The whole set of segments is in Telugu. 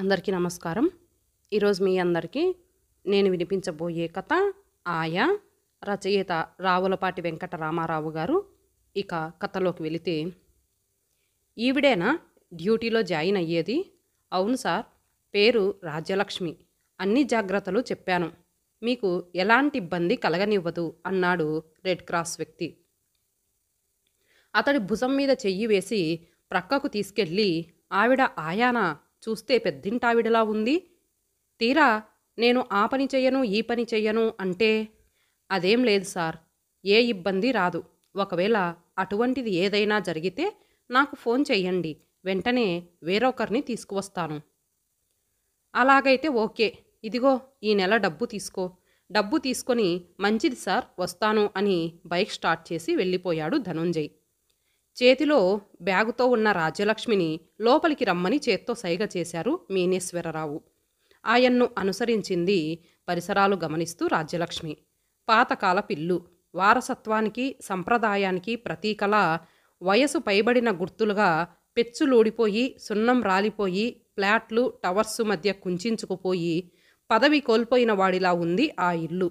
అందరికీ నమస్కారం ఈరోజు మీ అందరికీ నేను వినిపించబోయే కథ ఆయా రచయిత రావులపాటి వెంకట రామారావు గారు ఇక కథలోకి వెళితే ఈవిడేనా డ్యూటీలో జాయిన్ అయ్యేది అవును సార్ పేరు రాజ్యలక్ష్మి అన్ని జాగ్రత్తలు చెప్పాను మీకు ఎలాంటి ఇబ్బంది కలగనివ్వదు అన్నాడు రెడ్ క్రాస్ వ్యక్తి అతడి భుజం మీద చెయ్యి వేసి ప్రక్కకు తీసుకెళ్ళి ఆవిడ ఆయానా చూస్తే పెద్దింటావిడలా ఉంది తీరా నేను ఆ పని చెయ్యను ఈ పని చెయ్యను అంటే అదేం లేదు సార్ ఏ ఇబ్బంది రాదు ఒకవేళ అటువంటిది ఏదైనా జరిగితే నాకు ఫోన్ చెయ్యండి వెంటనే వేరొకరిని తీసుకువస్తాను అలాగైతే ఓకే ఇదిగో ఈ నెల డబ్బు తీసుకో డబ్బు తీసుకొని మంచిది సార్ వస్తాను అని బైక్ స్టార్ట్ చేసి వెళ్ళిపోయాడు ధనుంజయ్ చేతిలో బ్యాగుతో ఉన్న రాజ్యలక్ష్మిని లోపలికి రమ్మని చేత్తో సైగ చేశారు మీనేశ్వరరావు ఆయన్ను అనుసరించింది పరిసరాలు గమనిస్తూ రాజ్యలక్ష్మి పాతకాల పిల్లు వారసత్వానికి సంప్రదాయానికి ప్రతీకలా వయసు పైబడిన గుర్తులుగా పెచ్చులూడిపోయి సున్నం రాలిపోయి ఫ్లాట్లు టవర్సు మధ్య కుంచుకుపోయి పదవి కోల్పోయిన వాడిలా ఉంది ఆ ఇల్లు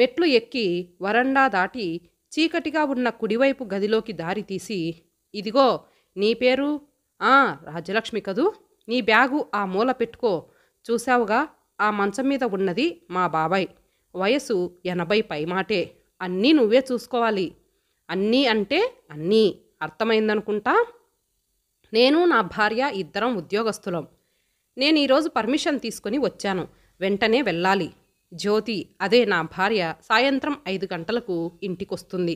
మెట్లు ఎక్కి వరండా దాటి చీకటిగా ఉన్న కుడివైపు గదిలోకి దారి తీసి ఇదిగో నీ పేరు ఆ రాజలక్ష్మి కదూ నీ బ్యాగు ఆ మూల పెట్టుకో చూశావుగా ఆ మంచం మీద ఉన్నది మా బాబాయ్ వయసు ఎనభై పైమాటే అన్నీ నువ్వే చూసుకోవాలి అన్నీ అంటే అన్నీ అర్థమైందనుకుంటా నేను నా భార్య ఇద్దరం ఉద్యోగస్తులం నేను ఈరోజు పర్మిషన్ తీసుకొని వచ్చాను వెంటనే వెళ్ళాలి జ్యోతి అదే నా భార్య సాయంత్రం ఐదు గంటలకు ఇంటికొస్తుంది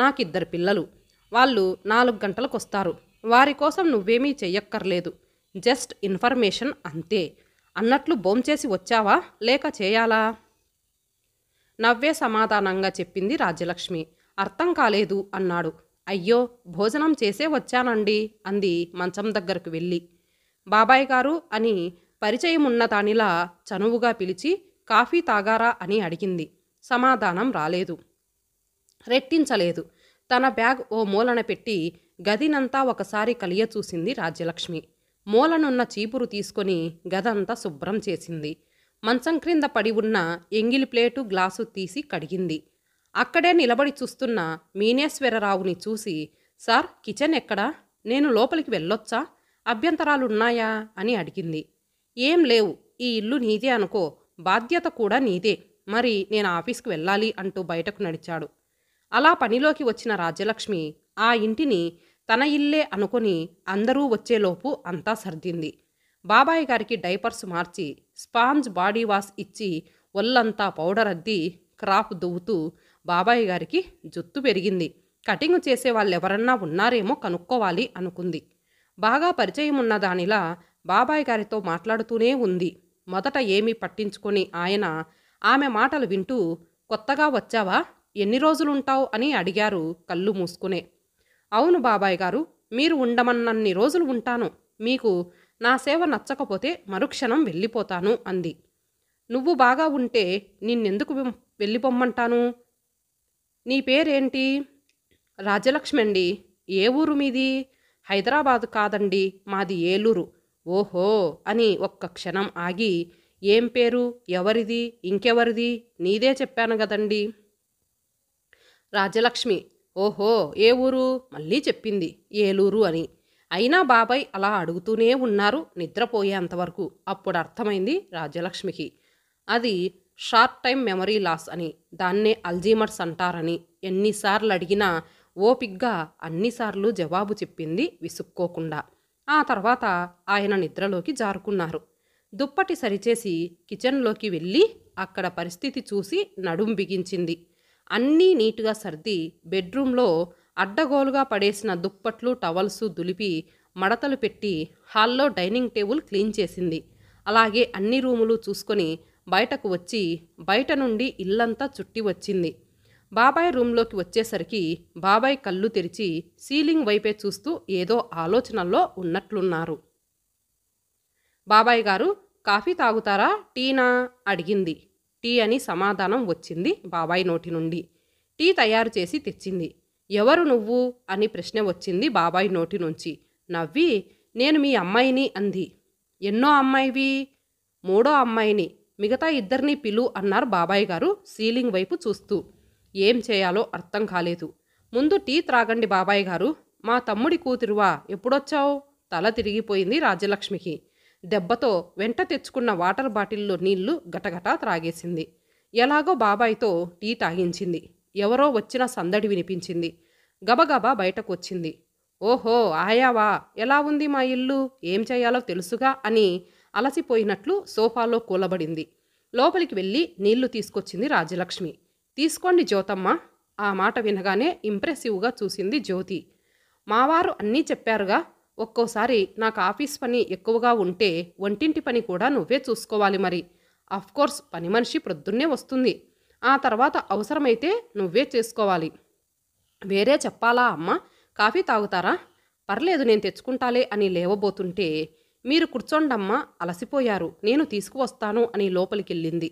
నాకిద్దరు పిల్లలు వాళ్ళు నాలుగు గంటలకు వస్తారు వారి కోసం నువ్వేమీ చెయ్యక్కర్లేదు జస్ట్ ఇన్ఫర్మేషన్ అంతే అన్నట్లు భోంచేసి వచ్చావా లేక చేయాలా నవ్వే సమాధానంగా చెప్పింది రాజ్యలక్ష్మి అర్థం కాలేదు అన్నాడు అయ్యో భోజనం చేసే వచ్చానండి అంది మంచం దగ్గరకు వెళ్ళి బాబాయ్ గారు అని పరిచయమున్న దానిలా చనువుగా పిలిచి కాఫీ తాగారా అని అడిగింది సమాధానం రాలేదు రెట్టించలేదు తన బ్యాగ్ ఓ మూలన పెట్టి గదినంతా ఒకసారి కలియ చూసింది రాజ్యలక్ష్మి మూలనున్న చీపురు తీసుకొని గదంతా శుభ్రం చేసింది మంచం క్రింద పడి ఉన్న ఎంగిలి ప్లేటు గ్లాసు తీసి కడిగింది అక్కడే నిలబడి చూస్తున్న మీనేశ్వరరావుని చూసి సార్ కిచెన్ ఎక్కడా నేను లోపలికి వెళ్ళొచ్చా అభ్యంతరాలున్నాయా అని అడిగింది ఏం లేవు ఈ ఇల్లు నీదే అనుకో బాధ్యత కూడా నీదే మరి నేను ఆఫీస్కి వెళ్ళాలి అంటూ బయటకు నడిచాడు అలా పనిలోకి వచ్చిన రాజ్యలక్ష్మి ఆ ఇంటిని తన ఇల్లే అనుకుని అందరూ వచ్చేలోపు అంతా సర్దింది బాబాయ్ గారికి డైపర్స్ మార్చి స్పాంజ్ బాడీ వాష్ ఇచ్చి ఒళ్ళంతా పౌడర్ అద్ది క్రాప్ దువ్వుతూ బాబాయ్ గారికి జుత్తు పెరిగింది కటింగ్ చేసే వాళ్ళెవరన్నా ఉన్నారేమో కనుక్కోవాలి అనుకుంది బాగా పరిచయం ఉన్న దానిలా బాబాయ్ గారితో మాట్లాడుతూనే ఉంది మొదట ఏమీ పట్టించుకొని ఆయన ఆమె మాటలు వింటూ కొత్తగా వచ్చావా ఎన్ని రోజులుంటావు అని అడిగారు కళ్ళు మూసుకునే అవును బాబాయ్ గారు మీరు ఉండమన్నన్ని రోజులు ఉంటాను మీకు నా సేవ నచ్చకపోతే మరుక్షణం వెళ్ళిపోతాను అంది నువ్వు బాగా ఉంటే నిన్నెందుకు వెళ్ళిపోమ్మంటాను నీ పేరేంటి రాజలక్ష్మి అండి ఏ ఊరు మీది హైదరాబాదు కాదండి మాది ఏలూరు ఓహో అని ఒక్క క్షణం ఆగి ఏం పేరు ఎవరిది ఇంకెవరిది నీదే చెప్పాను కదండి రాజలక్ష్మి ఓహో ఏ ఊరు మళ్ళీ చెప్పింది ఏలూరు అని అయినా బాబాయ్ అలా అడుగుతూనే ఉన్నారు నిద్రపోయేంతవరకు అప్పుడు అర్థమైంది రాజలక్ష్మికి అది షార్ట్ టైం మెమరీ లాస్ అని దాన్నే అల్జీమర్స్ అంటారని ఎన్నిసార్లు అడిగినా ఓపిగ్గా అన్నిసార్లు జవాబు చెప్పింది విసుక్కోకుండా ఆ తర్వాత ఆయన నిద్రలోకి జారుకున్నారు దుప్పటి సరిచేసి కిచెన్లోకి వెళ్ళి అక్కడ పరిస్థితి చూసి నడుం బిగించింది అన్నీ నీటుగా సర్ది బెడ్రూమ్లో అడ్డగోలుగా పడేసిన దుప్పట్లు టవల్సు దులిపి మడతలు పెట్టి హాల్లో డైనింగ్ టేబుల్ క్లీన్ చేసింది అలాగే అన్ని రూములు చూసుకొని బయటకు వచ్చి బయట నుండి ఇల్లంతా చుట్టి వచ్చింది బాబాయ్ రూమ్లోకి వచ్చేసరికి బాబాయ్ కళ్ళు తెరిచి సీలింగ్ వైపే చూస్తూ ఏదో ఆలోచనల్లో ఉన్నట్లున్నారు బాబాయ్ గారు కాఫీ తాగుతారా టీనా అడిగింది టీ అని సమాధానం వచ్చింది బాబాయ్ నోటి నుండి టీ తయారు చేసి తెచ్చింది ఎవరు నువ్వు అని ప్రశ్న వచ్చింది బాబాయ్ నోటి నుంచి నవ్వి నేను మీ అమ్మాయిని అంది ఎన్నో అమ్మాయివి మూడో అమ్మాయిని మిగతా ఇద్దరిని పిలు అన్నారు బాబాయ్ గారు సీలింగ్ వైపు చూస్తూ ఏం చేయాలో అర్థం కాలేదు ముందు టీ త్రాగండి బాబాయ్ గారు మా తమ్ముడి కూతురువా ఎప్పుడొచ్చావు తల తిరిగిపోయింది రాజ్యలక్ష్మికి దెబ్బతో వెంట తెచ్చుకున్న వాటర్ బాటిల్లో నీళ్లు గటగటా త్రాగేసింది ఎలాగో బాబాయ్తో టీ తాగించింది ఎవరో వచ్చిన సందడి వినిపించింది గబగబా బయటకు వచ్చింది ఓహో ఆయావా ఎలా ఉంది మా ఇల్లు ఏం చేయాలో తెలుసుగా అని అలసిపోయినట్లు సోఫాలో కూలబడింది లోపలికి వెళ్ళి నీళ్లు తీసుకొచ్చింది రాజ్యలక్ష్మి తీసుకోండి జ్యోతమ్మ ఆ మాట వినగానే ఇంప్రెసివ్గా చూసింది జ్యోతి మావారు అన్నీ చెప్పారుగా ఒక్కోసారి నాకు ఆఫీస్ పని ఎక్కువగా ఉంటే వంటింటి పని కూడా నువ్వే చూసుకోవాలి మరి అఫ్కోర్స్ పని మనిషి ప్రొద్దున్నే వస్తుంది ఆ తర్వాత అవసరమైతే నువ్వే చేసుకోవాలి వేరే చెప్పాలా అమ్మ కాఫీ తాగుతారా పర్లేదు నేను తెచ్చుకుంటాలే అని లేవబోతుంటే మీరు కూర్చోండమ్మా అలసిపోయారు నేను తీసుకువస్తాను అని లోపలికెళ్ళింది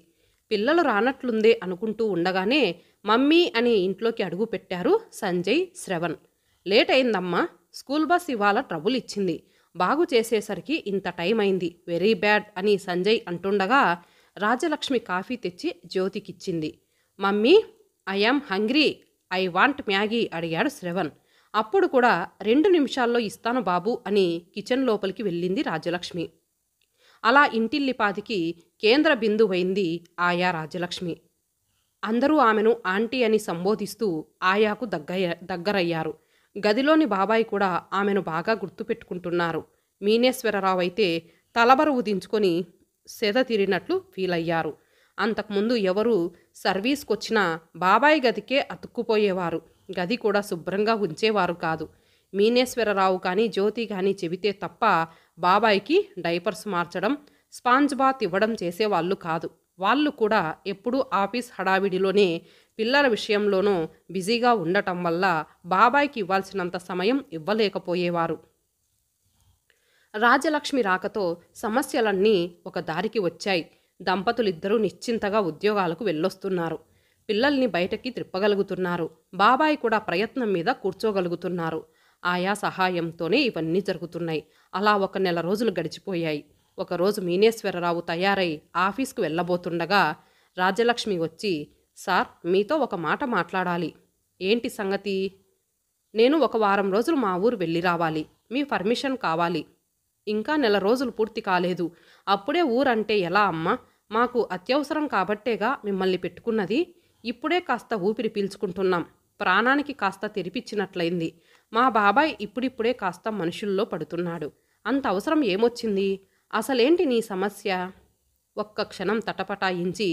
పిల్లలు రానట్లుందే అనుకుంటూ ఉండగానే మమ్మీ అని ఇంట్లోకి అడుగు పెట్టారు సంజయ్ శ్రవణ్ లేట్ అయిందమ్మా స్కూల్ బస్ ఇవాళ ట్రబుల్ ఇచ్చింది బాగు చేసేసరికి ఇంత టైం అయింది వెరీ బ్యాడ్ అని సంజయ్ అంటుండగా రాజలక్ష్మి కాఫీ తెచ్చి జ్యోతికిచ్చింది mummy I'm hungry I want Maggi అడిగాడు శ్రవణ్ అప్పుడు కూడా రెండు నిమిషాల్లో ఇస్తాను బాబు అని కిచెన్ లోపలికి వెళ్ళింది రాజలక్ష్మి అలా ఇంటిల్లిపాదికి కేంద్ర బిందువైంది ఆయా రాజలక్ష్మి అందరూ ఆమెను ఆంటీ అని సంబోధిస్తూ ఆయాకు దగ్గర దగ్గరయ్యారు గదిలోని బాబాయ్ కూడా ఆమెను బాగా గుర్తుపెట్టుకుంటున్నారు మీనేశ్వరరావు అయితే తలబరు ఉదించుకొని సెద తీరినట్లు ఫీల్ అయ్యారు అంతకుముందు ఎవరు సర్వీస్కొచ్చినా బాబాయ్ గదికే అతుక్కుపోయేవారు గది కూడా శుభ్రంగా ఉంచేవారు కాదు మీనేశ్వరరావు కానీ జ్యోతి కానీ చెబితే తప్ప బాబాయికి డైపర్స్ మార్చడం స్పాంజ్ బాత్ ఇవ్వడం చేసేవాళ్ళు కాదు వాళ్ళు కూడా ఎప్పుడూ ఆఫీస్ హడావిడిలోనే పిల్లల విషయంలోనూ బిజీగా ఉండటం వల్ల బాబాయికి ఇవ్వాల్సినంత సమయం ఇవ్వలేకపోయేవారు రాజలక్ష్మి రాకతో సమస్యలన్నీ ఒక దారికి వచ్చాయి దంపతులిద్దరూ నిశ్చింతగా ఉద్యోగాలకు వెళ్ళొస్తున్నారు పిల్లల్ని బయటకి త్రిప్పగలుగుతున్నారు బాబాయి కూడా ప్రయత్నం మీద కూర్చోగలుగుతున్నారు ఆయా సహాయంతోనే ఇవన్నీ జరుగుతున్నాయి అలా ఒక నెల రోజులు గడిచిపోయాయి ఒకరోజు మీనేశ్వరరావు తయారై ఆఫీస్కు వెళ్ళబోతుండగా రాజ్యలక్ష్మి వచ్చి సార్ మీతో ఒక మాట మాట్లాడాలి ఏంటి సంగతి నేను ఒక వారం రోజులు మా ఊరు వెళ్ళి రావాలి మీ పర్మిషన్ కావాలి ఇంకా నెల రోజులు పూర్తి కాలేదు అప్పుడే ఊరంటే ఎలా అమ్మా మాకు అత్యవసరం కాబట్టేగా మిమ్మల్ని పెట్టుకున్నది ఇప్పుడే కాస్త ఊపిరి పీల్చుకుంటున్నాం ప్రాణానికి కాస్త తెరిపిచ్చినట్లయింది మా బాబాయ్ ఇప్పుడిప్పుడే కాస్త మనుషుల్లో పడుతున్నాడు అంత అవసరం ఏమొచ్చింది అసలేంటి నీ సమస్య ఒక్క క్షణం తటపటాయించి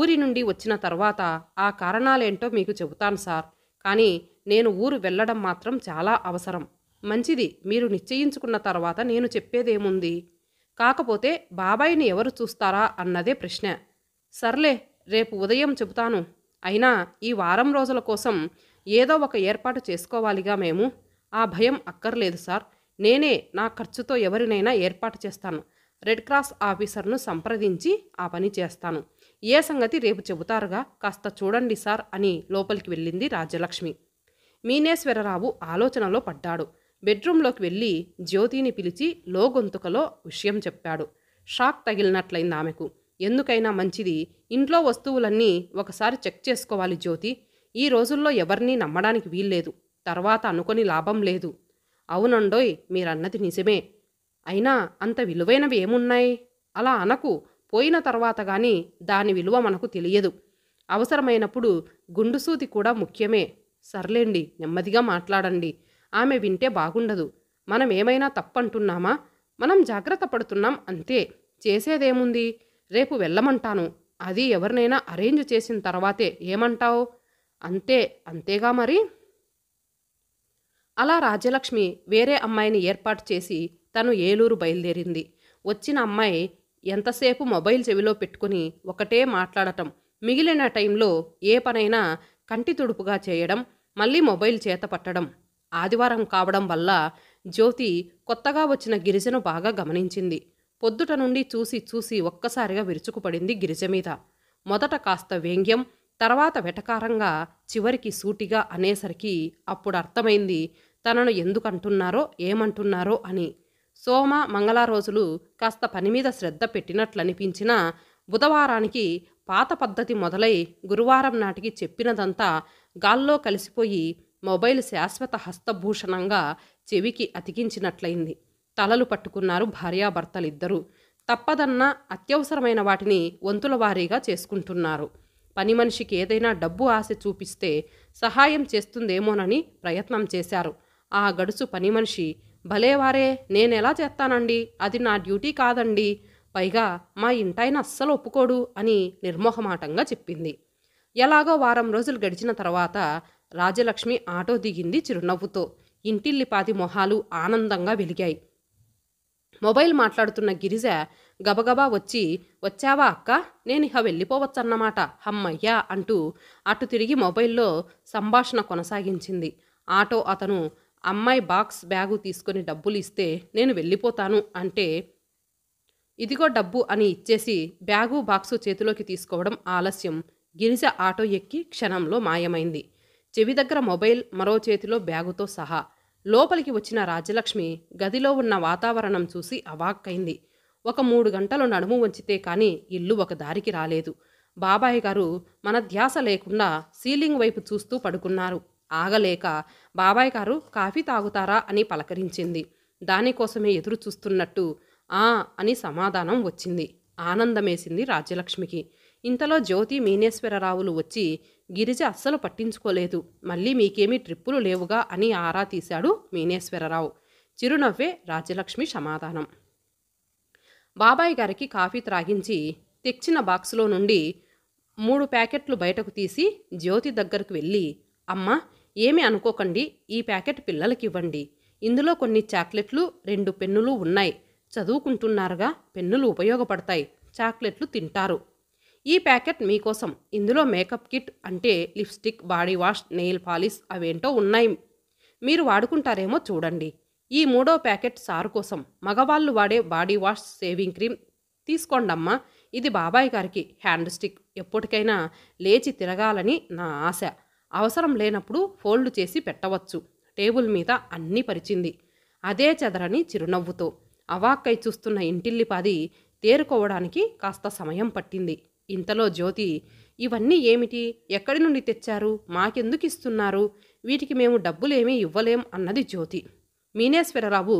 ఊరి నుండి వచ్చిన తర్వాత ఆ కారణాలేంటో మీకు చెబుతాను సార్ కానీ నేను ఊరు వెళ్ళడం మాత్రం చాలా అవసరం మంచిది మీరు నిశ్చయించుకున్న తర్వాత నేను చెప్పేదేముంది కాకపోతే బాబాయిని ఎవరు చూస్తారా అన్నదే ప్రశ్న సర్లే రేపు ఉదయం చెబుతాను అయినా ఈ వారం రోజుల కోసం ఏదో ఒక ఏర్పాటు చేసుకోవాలిగా మేము ఆ భయం అక్కర్లేదు సార్ నేనే నా ఖర్చుతో ఎవరినైనా ఏర్పాటు చేస్తాను రెడ్ క్రాస్ ఆఫీసర్ను సంప్రదించి ఆ పని చేస్తాను ఏ సంగతి రేపు చెబుతారుగా కాస్త చూడండి సార్ అని లోపలికి వెళ్ళింది రాజ్యలక్ష్మి మీనేశ్వరరావు ఆలోచనలో పడ్డాడు బెడ్రూంలోకి వెళ్ళి జ్యోతిని పిలిచి లోగొంతుకలో విషయం చెప్పాడు షాక్ తగిలినట్లయింది ఆమెకు ఎందుకైనా మంచిది ఇంట్లో వస్తువులన్నీ ఒకసారి చెక్ చేసుకోవాలి జ్యోతి ఈ రోజుల్లో ఎవరినీ నమ్మడానికి వీల్లేదు తర్వాత అనుకొని లాభం లేదు అవునండోయ్ మీరన్నది నిజమే అయినా అంత విలువైనవి ఏమున్నాయి అలా అనకు పోయిన తర్వాత కానీ దాని విలువ మనకు తెలియదు అవసరమైనప్పుడు గుండుసూది కూడా ముఖ్యమే సర్లేండి నెమ్మదిగా మాట్లాడండి ఆమె వింటే బాగుండదు మనం ఏమైనా తప్పంటున్నామా మనం జాగ్రత్త పడుతున్నాం అంతే చేసేదేముంది రేపు వెళ్ళమంటాను అది ఎవరినైనా అరేంజ్ చేసిన తర్వాతే ఏమంటావు అంతే అంతేగా మరి అలా రాజ్యలక్ష్మి వేరే అమ్మాయిని ఏర్పాటు చేసి తను ఏలూరు బయలుదేరింది వచ్చిన అమ్మాయి ఎంతసేపు మొబైల్ చెవిలో పెట్టుకుని ఒకటే మాట్లాడటం మిగిలిన టైంలో ఏ పనైనా కంటి తుడుపుగా చేయడం మళ్ళీ మొబైల్ చేత పట్టడం ఆదివారం కావడం వల్ల జ్యోతి కొత్తగా వచ్చిన గిరిజను బాగా గమనించింది పొద్దుట నుండి చూసి చూసి ఒక్కసారిగా విరుచుకుపడింది గిరిజ మీద మొదట కాస్త వ్యంగ్యం తర్వాత వెటకారంగా చివరికి సూటిగా అనేసరికి అప్పుడు అర్థమైంది తనను ఎందుకంటున్నారో ఏమంటున్నారో అని సోమ మంగళ రోజులు కాస్త పని మీద శ్రద్ధ పెట్టినట్లనిపించినా బుధవారానికి పాత పద్ధతి మొదలై గురువారం నాటికి చెప్పినదంతా గాల్లో కలిసిపోయి మొబైల్ శాశ్వత హస్తభూషణంగా చెవికి అతికించినట్లయింది తలలు పట్టుకున్నారు భార్యాభర్తలిద్దరూ తప్పదన్న అత్యవసరమైన వాటిని వంతుల వారీగా చేసుకుంటున్నారు పని మనిషికి ఏదైనా డబ్బు ఆశ చూపిస్తే సహాయం చేస్తుందేమోనని ప్రయత్నం చేశారు ఆ గడుసు పని మనిషి భలేవారే నేనెలా చేస్తానండి అది నా డ్యూటీ కాదండి పైగా మా ఇంటాయన అస్సలు ఒప్పుకోడు అని నిర్మోహమాటంగా చెప్పింది ఎలాగో వారం రోజులు గడిచిన తర్వాత రాజలక్ష్మి ఆటో దిగింది చిరునవ్వుతో ఇంటిల్లిపాతి మొహాలు ఆనందంగా వెలిగాయి మొబైల్ మాట్లాడుతున్న గిరిజ గబగబా వచ్చి వచ్చావా అక్క నేను వెళ్ళిపోవచ్చన్నమాట హమ్మయ్యా అంటూ అటు తిరిగి మొబైల్లో సంభాషణ కొనసాగించింది ఆటో అతను అమ్మాయి బాక్స్ బ్యాగు తీసుకొని డబ్బులు ఇస్తే నేను వెళ్ళిపోతాను అంటే ఇదిగో డబ్బు అని ఇచ్చేసి బ్యాగు బాక్సు చేతిలోకి తీసుకోవడం ఆలస్యం గిరిజ ఆటో ఎక్కి క్షణంలో మాయమైంది చెవి దగ్గర మొబైల్ మరో చేతిలో బ్యాగుతో సహా లోపలికి వచ్చిన రాజలక్ష్మి గదిలో ఉన్న వాతావరణం చూసి అవాక్కైంది ఒక మూడు గంటలు నడుము వంచితే కానీ ఇల్లు ఒక దారికి రాలేదు బాబాయ్ గారు మన ధ్యాస లేకుండా సీలింగ్ వైపు చూస్తూ పడుకున్నారు ఆగలేక బాబాయ్ గారు కాఫీ తాగుతారా అని పలకరించింది దానికోసమే ఎదురు చూస్తున్నట్టు ఆ అని సమాధానం వచ్చింది ఆనందమేసింది రాజ్యలక్ష్మికి ఇంతలో జ్యోతి మీనేశ్వరరావులు వచ్చి గిరిజ అస్సలు పట్టించుకోలేదు మళ్ళీ మీకేమీ ట్రిప్పులు లేవుగా అని ఆరా తీశాడు మీనేశ్వరరావు చిరునవ్వే రాజ్యలక్ష్మి సమాధానం బాబాయ్ గారికి కాఫీ త్రాగించి తెచ్చిన బాక్స్లో నుండి మూడు ప్యాకెట్లు బయటకు తీసి జ్యోతి దగ్గరకు వెళ్ళి అమ్మ ఏమి అనుకోకండి ఈ ప్యాకెట్ పిల్లలకి ఇవ్వండి ఇందులో కొన్ని చాక్లెట్లు రెండు పెన్నులు ఉన్నాయి చదువుకుంటున్నారుగా పెన్నులు ఉపయోగపడతాయి చాక్లెట్లు తింటారు ఈ ప్యాకెట్ మీకోసం ఇందులో మేకప్ కిట్ అంటే lipstick body wash nail polish అవేంటో ఉన్నాయి మీరు వాడుకుంటారేమో చూడండి ఈ మూడో ప్యాకెట్ సారు కోసం మగవాళ్ళు వాడే బాడీ వాష్ షేవింగ్ క్రీమ్ తీసుకోండమ్మా ఇది బాబాయ్ గారికి హ్యాండ్ స్టిక్ ఎప్పటికైనా లేచి తిరగాలని నా ఆశ అవసరం లేనప్పుడు ఫోల్డ్ చేసి పెట్టవచ్చు టేబుల్ మీద అన్నీ పరిచింది అదే చెదరని చిరునవ్వుతో అవాక్కై చూస్తున్న ఇంటిల్లిపాది తేరుకోవడానికి కాస్త సమయం పట్టింది ఇంతలో జ్యోతి ఇవన్నీ ఏమిటి ఎక్కడి నుండి తెచ్చారు మాకెందుకు ఇస్తున్నారు వీటికి మేము డబ్బులేమీ ఇవ్వలేం అన్నది జ్యోతి మీనేశ్వరరావు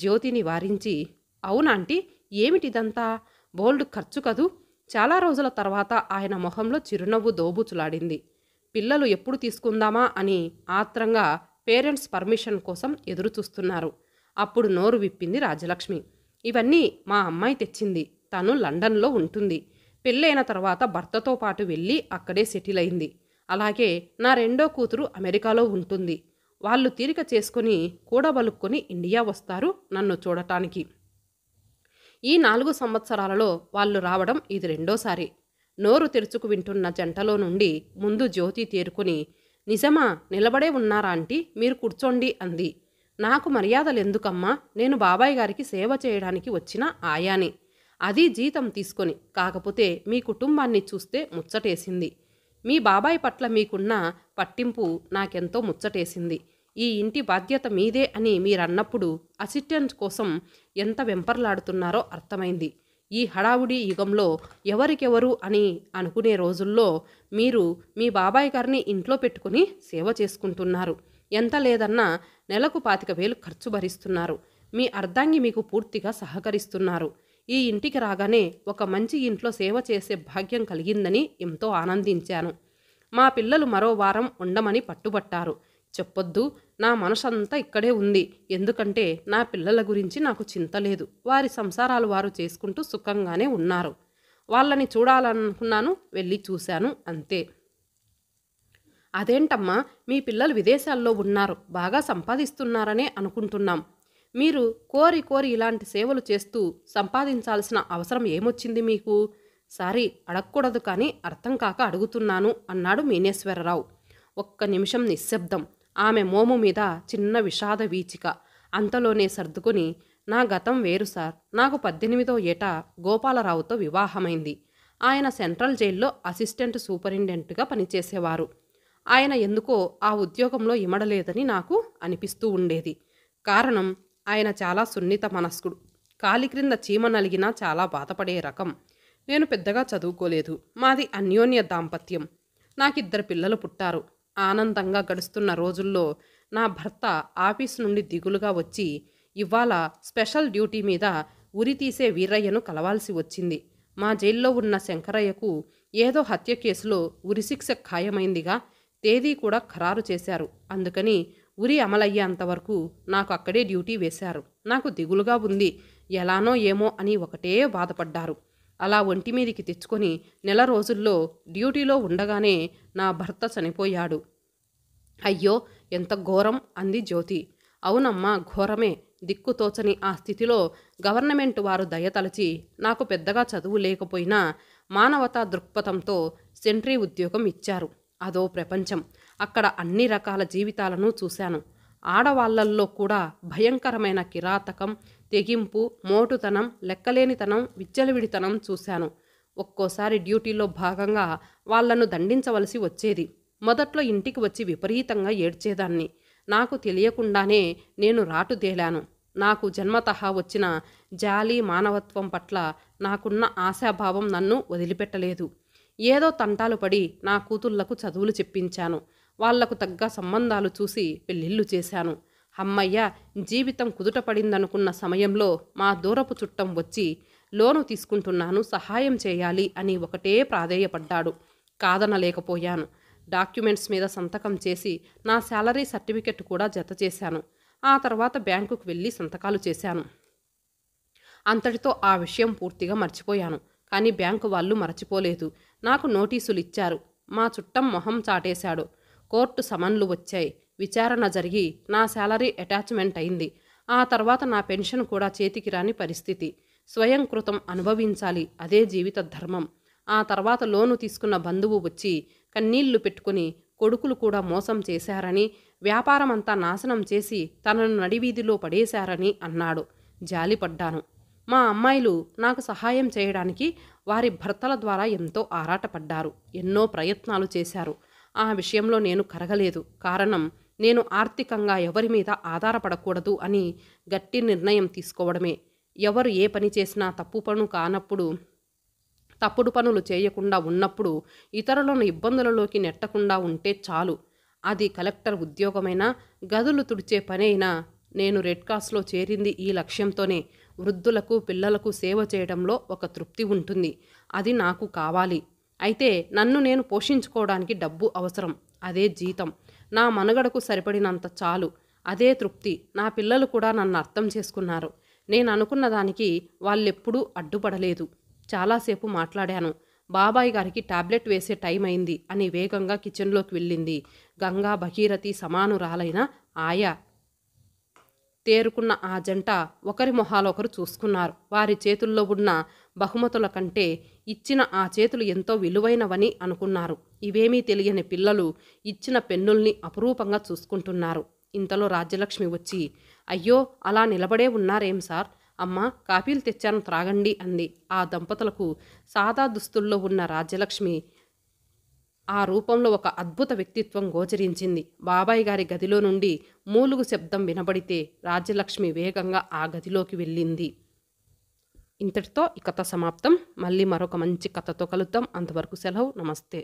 జ్యోతిని వారించి అవునాంటీ ఏమిటిదంతా బోల్డ్ ఖర్చు కదూ చాలా రోజుల తర్వాత ఆయన మొహంలో చిరునవ్వు దోబుచులాడింది పిల్లలు ఎప్పుడు తీసుకుందామా అని ఆత్రంగా పేరెంట్స్ పర్మిషన్ కోసం ఎదురుచూస్తున్నారు అప్పుడు నోరు విప్పింది రాజలక్ష్మి ఇవన్నీ మా అమ్మాయి తెచ్చింది తను లండన్లో ఉంటుంది పెళ్ళైన తర్వాత భర్తతో పాటు వెళ్ళి అక్కడే సెటిల్ అయింది అలాగే నా రెండో కూతురు అమెరికాలో ఉంటుంది వాళ్ళు తీరిక చేసుకుని కూడబలుక్కొని ఇండియా వస్తారు నన్ను చూడటానికి ఈ నాలుగు సంవత్సరాలలో వాళ్ళు రావడం ఇది రెండోసారి నోరు తెరుచుకు వింటున్న జంటలో నుండి ముందు జ్యోతి తేరుకుని నిజమా నిలబడే ఉన్నారా ఆంటీ మీరు కూర్చోండి అంది నాకు మర్యాదలు ఎందుకమ్మా నేను బాబాయ్ గారికి సేవ చేయడానికి వచ్చిన ఆయానే అది జీతం తీసుకొని కాకపోతే మీ కుటుంబాన్ని చూస్తే ముచ్చటేసింది మీ బాబాయ్ పట్ల మీకున్న పట్టింపు నాకెంతో ముచ్చటేసింది ఈ ఇంటి బాధ్యత మీదే అని మీరన్నప్పుడు అసిస్టెంట్ కోసం ఎంత వెంపర్లాడుతున్నారో అర్థమైంది ఈ హడావుడి యుగంలో ఎవరికెవరు అని అనుకునే రోజుల్లో మీరు మీ బాబాయ్ గారిని ఇంట్లో పెట్టుకుని సేవ చేసుకుంటున్నారు ఎంత లేదన్నా నెలకు పాతిక వేలు ఖర్చు భరిస్తున్నారు మీ అర్ధాంగి మీకు పూర్తిగా సహకరిస్తున్నారు ఈ ఇంటికి రాగానే ఒక మంచి ఇంట్లో సేవ చేసే భాగ్యం కలిగిందని ఎంతో ఆనందించాను మా పిల్లలు మరో వారం ఉండమని పట్టుబట్టారు చెప్పొద్దు నా మనసంతా ఇక్కడే ఉంది ఎందుకంటే నా పిల్లల గురించి నాకు చింత లేదు వారి సంసారాలు వారు చేసుకుంటూ సుఖంగానే ఉన్నారు వాళ్ళని చూడాలనుకున్నాను వెళ్ళి చూశాను అంతే అదేంటమ్మా మీ పిల్లలు విదేశాల్లో ఉన్నారు బాగా సంపాదిస్తున్నారనే అనుకుంటున్నాం మీరు కోరి కోరి ఇలాంటి సేవలు చేస్తూ సంపాదించాల్సిన అవసరం ఏమొచ్చింది మీకు సారీ అడగకూడదు కానీ అర్థం కాక అడుగుతున్నాను అన్నాడు మీనేశ్వరరావు ఒక్క నిమిషం నిశ్శబ్దం ఆమె మోము మీద చిన్న విషాద వీచిక అంతలోనే సర్దుకుని నా గతం వేరు సార్ నాకు పద్దెనిమిదో ఏటా గోపాలరావుతో వివాహమైంది ఆయన సెంట్రల్ జైల్లో అసిస్టెంట్ సూపరింటెంట్గా పనిచేసేవారు ఆయన ఎందుకో ఆ ఉద్యోగంలో ఇమడలేదని నాకు అనిపిస్తూ ఉండేది కారణం ఆయన చాలా సున్నిత మనస్కుడు కాలి క్రింద చీమ నలిగినా చాలా బాధపడే రకం నేను పెద్దగా చదువుకోలేదు మాది అన్యోన్య దాంపత్యం నాకిద్దరు పిల్లలు పుట్టారు ఆనందంగా గడుస్తున్న రోజుల్లో నా భర్త ఆఫీస్ నుండి దిగులుగా వచ్చి ఇవాళ స్పెషల్ డ్యూటీ మీద ఉరి తీసే వీరయ్యను కలవాల్సి వచ్చింది మా జైల్లో ఉన్న శంకరయ్యకు ఏదో హత్య కేసులో ఉరిశిక్ష ఖాయమైందిగా తేదీ కూడా ఖరారు చేశారు అందుకని ఉరి అమలయ్యేంతవరకు నాకు అక్కడే డ్యూటీ వేశారు నాకు దిగులుగా ఉంది ఎలానో ఏమో అని ఒకటే బాధపడ్డారు అలా ఒంటి మీదికి తెచ్చుకొని నెల రోజుల్లో డ్యూటీలో ఉండగానే నా భర్త చనిపోయాడు అయ్యో ఎంత ఘోరం అంది జ్యోతి అవునమ్మా ఘోరమే దిక్కుతోచని ఆ స్థితిలో గవర్నమెంట్ వారు దయతలచి నాకు పెద్దగా చదువు లేకపోయినా మానవతా దృక్పథంతో సెంట్రీ ఉద్యోగం ఇచ్చారు అదో ప్రపంచం అక్కడ అన్ని రకాల జీవితాలను చూశాను ఆడవాళ్లల్లో కూడా భయంకరమైన కిరాతకం తెగింపు మోటుతనం లెక్కలేనితనం విచ్చలవిడితనం చూశాను ఒక్కోసారి డ్యూటీలో భాగంగా వాళ్లను దండించవలసి వచ్చేది మొదట్లో ఇంటికి వచ్చి విపరీతంగా ఏడ్చేదాన్ని నాకు తెలియకుండానే నేను రాటుదేలాను నాకు జన్మతహా వచ్చిన జాలి మానవత్వం పట్ల నాకున్న ఆశాభావం నన్ను వదిలిపెట్టలేదు ఏదో తంటాలు పడి నా కూతుళ్లకు చదువులు చెప్పించాను వాళ్లకు తగ్గ సంబంధాలు చూసి పెళ్ళిళ్ళు చేశాను అమ్మయ్య జీవితం కుదుట పడిందనుకున్న సమయంలో మా దూరపు చుట్టం వచ్చి లోను తీసుకుంటున్నాను సహాయం చేయాలి అని ఒకటే ప్రాధేయపడ్డాడు కాదనలేకపోయాను డాక్యుమెంట్స్ మీద సంతకం చేసి నా శాలరీ సర్టిఫికెట్ కూడా జత చేశాను ఆ తర్వాత బ్యాంకుకు వెళ్ళి సంతకాలు చేశాను అంతటితో ఆ విషయం పూర్తిగా మర్చిపోయాను కానీ బ్యాంకు వాళ్ళు మరచిపోలేదు నాకు నోటీసులు ఇచ్చారు మా చుట్టం మొహం చాటేశాడు కోర్టు సమన్లు వచ్చాయి విచారణ జరిగి నా శాలరీ అటాచ్మెంట్ అయింది ఆ తర్వాత నా పెన్షన్ కూడా చేతికి రాని పరిస్థితి స్వయంకృతం అనుభవించాలి అదే జీవిత ధర్మం ఆ తర్వాత లోను తీసుకున్న బంధువు వచ్చి కన్నీళ్లు పెట్టుకుని కొడుకులు కూడా మోసం చేశారని వ్యాపారమంతా నాశనం చేసి తనను నడివీధిలో పడేశారని అన్నాడు జాలిపడ్డాను మా అమ్మాయిలు నాకు సహాయం చేయడానికి వారి భర్తల ద్వారా ఎంతో ఆరాటపడ్డారు ఎన్నో ప్రయత్నాలు చేశారు ఆ విషయంలో నేను కరగలేదు కారణం నేను ఆర్థికంగా ఎవరి మీద ఆధారపడకూడదు అని గట్టి నిర్ణయం తీసుకోవడమే ఎవరు ఏ పని చేసినా తప్పు పను కానప్పుడు తప్పుడు పనులు చేయకుండా ఉన్నప్పుడు ఇతరులను ఇబ్బందులలోకి నెట్టకుండా ఉంటే చాలు అది కలెక్టర్ ఉద్యోగమైనా గదులు తుడిచే పనైనా నేను రెడ్ క్రాస్లో చేరింది ఈ లక్ష్యంతోనే వృద్ధులకు పిల్లలకు సేవ చేయడంలో ఒక తృప్తి ఉంటుంది అది నాకు కావాలి అయితే నన్ను నేను పోషించుకోవడానికి డబ్బు అవసరం అదే జీతం నా మనుగడకు సరిపడినంత చాలు అదే తృప్తి నా పిల్లలు కూడా నన్ను అర్థం చేసుకున్నారు నేను అనుకున్న దానికి వాళ్ళెప్పుడూ అడ్డుపడలేదు చాలాసేపు మాట్లాడాను బాబాయ్ గారికి టాబ్లెట్ వేసే టైం అయింది అని వేగంగా కిచెన్లోకి వెళ్ళింది గంగా భగీరథి సమానురాలైన ఆయా తేరుకున్న ఆ జంట ఒకరి మొహాలొకరు చూసుకున్నారు వారి చేతుల్లో ఉన్న బహుమతుల కంటే ఇచ్చిన ఆ చేతులు ఎంతో విలువైనవని అనుకున్నారు ఇవేమీ తెలియని పిల్లలు ఇచ్చిన పెన్నుల్ని అపురూపంగా చూసుకుంటున్నారు ఇంతలో రాజ్యలక్ష్మి వచ్చి అయ్యో అలా నిలబడే ఉన్నారేం సార్ అమ్మ కాఫీలు తెచ్చాను త్రాగండి అంది ఆ దంపతులకు సాదా దుస్తుల్లో ఉన్న రాజ్యలక్ష్మి ఆ రూపంలో ఒక అద్భుత వ్యక్తిత్వం గోచరించింది బాబాయ్ గారి గదిలో నుండి మూలుగు శబ్దం వినబడితే రాజ్యలక్ష్మి వేగంగా ఆ గదిలోకి వెళ్ళింది ఇంతటితో ఈ కథ సమాప్తం మళ్ళీ మరొక మంచి కథతో కలుద్దాం అంతవరకు సెలవు నమస్తే